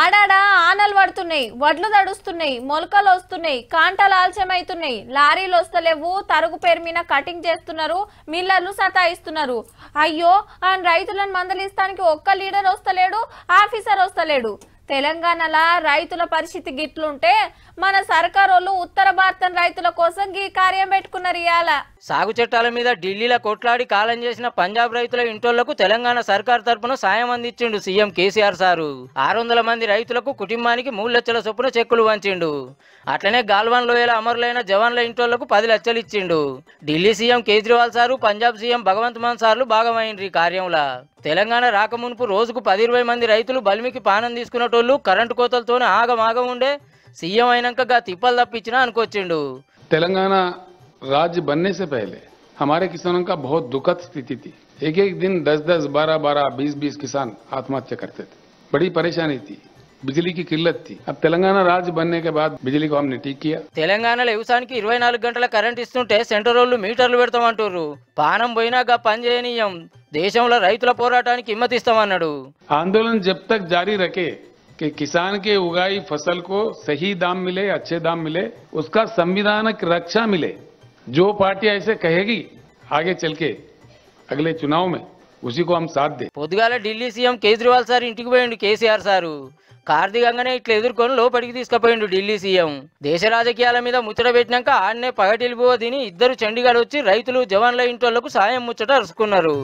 ఆడాడా ఆనలు పడుతున్నాయి వడ్లు దడుస్తున్నాయి మొలకలు వస్తున్నాయి కాంటలు ఆలస్యమవుతున్నాయి లారీలు వస్తలేవు తరుగు పేరు మీద కటింగ్ చేస్తున్నారు మిల్లర్లు సతాయిస్తున్నారు అయ్యో ఆయన రైతులను మందలిస్తానికి ఒక్క లీడర్ వస్తలేడు ఆఫీసర్ వస్తలేడు తెలంగాణల రైతుల పరిస్థితి గిట్లుంటే మన సర్కారోళ్ళు ఉత్తర భారత రైతుల కోసం ఈ కార్యం పెట్టుకున్నారు ఇవాళ సాగు చట్టాల మీద ఢిల్లీలో కొట్లాడి కాలం చేసిన పంజాబ్ రైతుల ఇంటోళ్లకు తెలంగాణ సర్కార్ తరఫున సాయం అందించిండు సీఎం కేసీఆర్ సారు ఆరు వందల మంది రైతులకు కుటుంబానికి మూడు లక్షల చొప్పున చెక్కులు వంచిండు అట్లనే గాల్వాన్ లోయల అమరులైన జవాన్ల ఇంటోళ్లకు పది లక్షలు ఇచ్చిండు Delhi CM Kejriwal sir Punjab CM Bhagwant Mann సార్లు భాగమైండ్రి కార్యంలో తెలంగాణ రాకమునుపు రోజుకు పది ఇరవై మంది రైతులు బలిమికి పానం తీసుకునేటోళ్ళు కరెంటు కోతలతోనే ఆగమాగం ఉండే సీఎం అయినాక గా తిప్పలు తప్పించినా అనుకొచ్చిండు తెలంగాణ राज्य बनने से पहले हमारे किसानों का बहुत दुखद स्थिति थी एक एक दिन दस दस बारह बारह बीस बीस किसान आत्महत्या करते थे बड़ी परेशानी थी बिजली की किल्लत थी अब तेलंगाना राज्य बनने के बाद बिजली को हमने ठीक किया तेलंगाना व्यवसाय की इवे नाग गंटल करंट इतने सेंटर वो मीटर पड़ता पान पोना का पनचेनीय देश पोराटा की हिम्मतिस्तम आंदोलन जब तक जारी रखे कि किसान के उगाई फसल को सही दाम मिले अच्छे दाम मिले उसका संविधानक रक्षा मिले जो पार्टी ऐसे कहेगी आगे चल के అగలే చునావ్ మే ఉసికో హమ్ సాథ్ దే పొద్దుగాల ఢిల్లీ సీఎం కేజ్రీవాల్ సార్ ఇంటికి పోయిండు కేసీఆర్ సారు కార్తీకంగానే ఇట్లా ఎదుర్కొని లోపలికి తీసుకుపోయిండు ఢిల్లీ సీఎం దేశ రాజకీయాల మీద ముచ్చట పెట్టినాక ఆడనే పగటిల్లిపోదిని ఇద్దరు చండీగఢ్ వచ్చి రైతులు జవాన్ల ఇంటోళ్లకు సాయం ముచ్చట అరుసుకున్నారు